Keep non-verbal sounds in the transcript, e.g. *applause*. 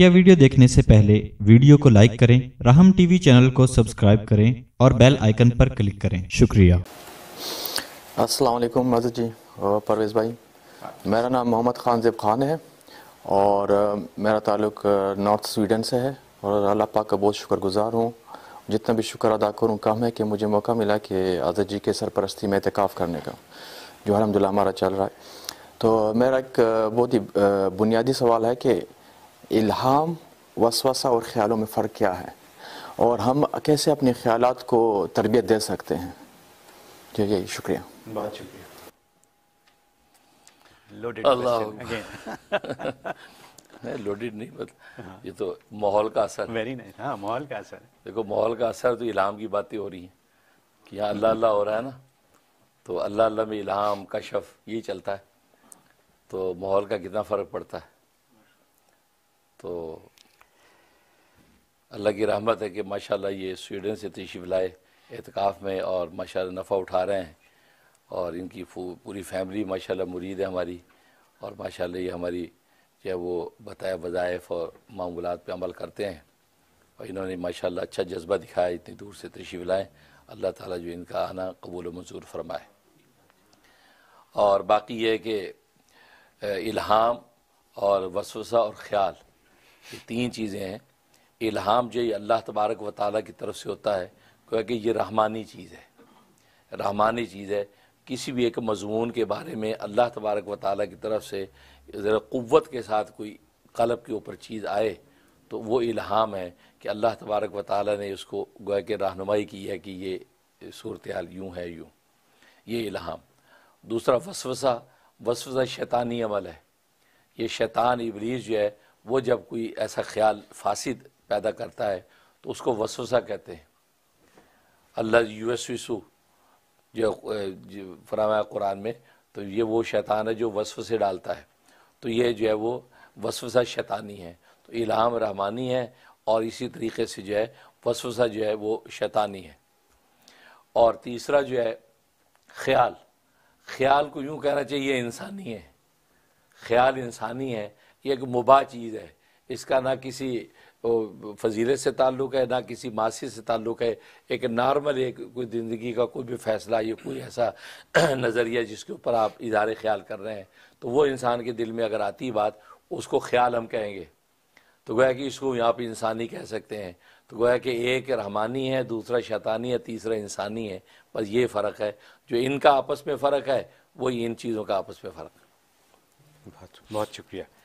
मुख्य वीडियो देखने से पहले वीडियो को लाइक करें राहम टीवी चैनल को सब्सक्राइब करें और बेल आइकन पर क्लिक करें शुक्रिया अस्सलाम वालेकुम मजद जी परवेज़ भाई मेरा नाम मोहम्मद खान जेब खान है और मेरा ताल्लुक नॉर्थ स्वीडन से है और अल्लाह पाक का बहुत शुक्रगुजार हूँ जितना भी शुक्र अदा करूँ कम है कि मुझे मौका मिला कि आज़ाद जी के सरपरस्ती में एहतिकाफ़ करने का जो अलहमदिल्ला हमारा चल रहा है तो मेरा एक बहुत ही बुनियादी सवाल है कि इल्हाम वसवासा और ख्यालों में फ़र्क क्या है और हम कैसे अपने ख्याल को तरबियत दे सकते हैं जी जी शुक्रिया बहुत शुक्रिया लोडेड *laughs* *laughs* नहीं लोडेड नहीं हाँ। ये तो माहौल का असर वेरी नाइस हाँ माहौल का असर देखो माहौल का असर तो इलाम की बातें हो रही हैं कि यहाँ अल्लाह अल्लाह हो रहा है ना तो अल्लाह अल्लाह में इलाम कशफ यही चलता है तो माहौल का कितना फ़र्क पड़ता है तो अल्लाह की रहमत है कि माशाल्लाह ये स्वीडन से तशीफ लाए एहतिकाफ़ में और माशाल्लाह नफ़ा उठा रहे हैं और इनकी पूरी फैमिली माशाल्लाह मुरीद है हमारी और माशाल्लाह ये हमारी जो है वो बताया वज़ाइफ और मामूलत पर अमल करते हैं और इन्होंने माशाल्लाह अच्छा जज्बा दिखाया इतनी दूर से तशीफ लाएँ अल्लाह ताला जो इनका आना कबूल मंजूर फरमाए और बाकी ये कि इल्हाम और वसवसा और ख़्याल ये तीन चीज़ें हैं इल्हाम जो ये अल्लाह तबारक व ताली की तरफ से होता है क्योंकि ये रहमानी चीज़ है रहमानी चीज़ है किसी भी एक मजमून के बारे में अल्लाह तबारक व ताली की तरफ से ज़रा क़वत के साथ कोई कलब के ऊपर चीज़ आए तो वो इल्हाम है कि अल्लाह तबारक व ताली ने उसको गोया के रहनुमाई की है कि ये सूरत हाल यूँ है यूँ ये इल्हाम दूसरा वसवसा वसवसा शैतानी अमल है ये शैतान इबलीस जो है वो जब कोई ऐसा ख्याल फासिद पैदा करता है तो उसको वसोसा कहते हैं अल्लाह यूसु जो फरमाया कुरान में तो ये वो शैतान है जो वसफ से डालता है तो ये जो है वो वसवसा शैतानी है तो इलाम रहमानी है और इसी तरीके से जो है वसवसा जो है वो शैतानी है और तीसरा जो है ख्याल ख्याल को यूँ कहना चाहिए इंसानी है ख्याल इंसानी है ये एक मुबा चीज़ है इसका ना किसी फजीले से ताल्लुक़ है ना किसी मासी से ताल्लुक़ है एक नॉर्मल एक कोई ज़िंदगी का कोई भी फ़ैसला या कोई ऐसा *clears throat* नज़रिया जिसके ऊपर आप इधारे ख्याल कर रहे हैं तो वो इंसान के दिल में अगर आती बात उसको ख्याल हम कहेंगे तो गोया कि इसको यहाँ पर इंसानी कह सकते हैं तो गोया कि एक रहमानी है दूसरा शैतानी है तीसरा इंसानी है बस ये फ़र्क है जो इनका आपस में फ़र्क है वही इन चीज़ों का आपस में फ़र्क है बहुत बहुत शुक्रिया